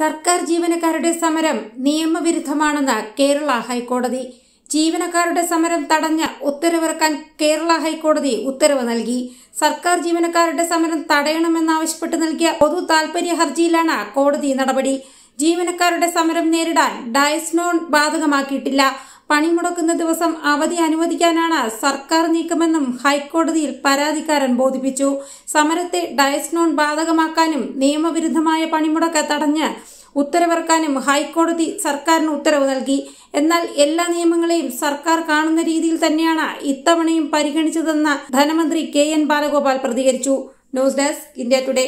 സർക്കാർ ജീവനക്കാരുടെ സമരം നിയമവിരുദ്ധമാണെന്ന് കേരള ഹൈക്കോടതി ജീവനക്കാരുടെ സമരം തടഞ്ഞ ഉത്തരവിറക്കാൻ കേരള ഹൈക്കോടതി ഉത്തരവ് നൽകി സർക്കാർ ജീവനക്കാരുടെ സമരം തടയണമെന്നാവശ്യപ്പെട്ട് നൽകിയ പൊതു താൽപര്യ ഹർജിയിലാണ് കോടതി നടപടി ജീവനക്കാരുടെ സമരം നേരിടാൻ ഡയസ്നോൺ ബാധകമാക്കിയിട്ടില്ല പണിമുടക്കുന്ന ദിവസം അവധി അനുവദിക്കാനാണ് സർക്കാർ നീക്കമെന്നും ഹൈക്കോടതിയിൽ പരാതിക്കാരൻ ബോധിപ്പിച്ചു സമരത്തെ ഡയസ്നോൺ ബാധകമാക്കാനും നിയമവിരുദ്ധമായ പണിമുടക്ക് തടഞ്ഞ് ഉത്തരവിറക്കാനും ഹൈക്കോടതി സർക്കാരിന് ഉത്തരവ് നൽകി എന്നാൽ എല്ലാ നിയമങ്ങളെയും സർക്കാർ കാണുന്ന രീതിയിൽ തന്നെയാണ് ഇത്തവണയും പരിഗണിച്ചതെന്ന് ധനമന്ത്രി കെ എൻ ബാലഗോപാൽ പ്രതികരിച്ചു ന്യൂസ് ഡെസ്ക് ഇന്ത്യ ടുഡേ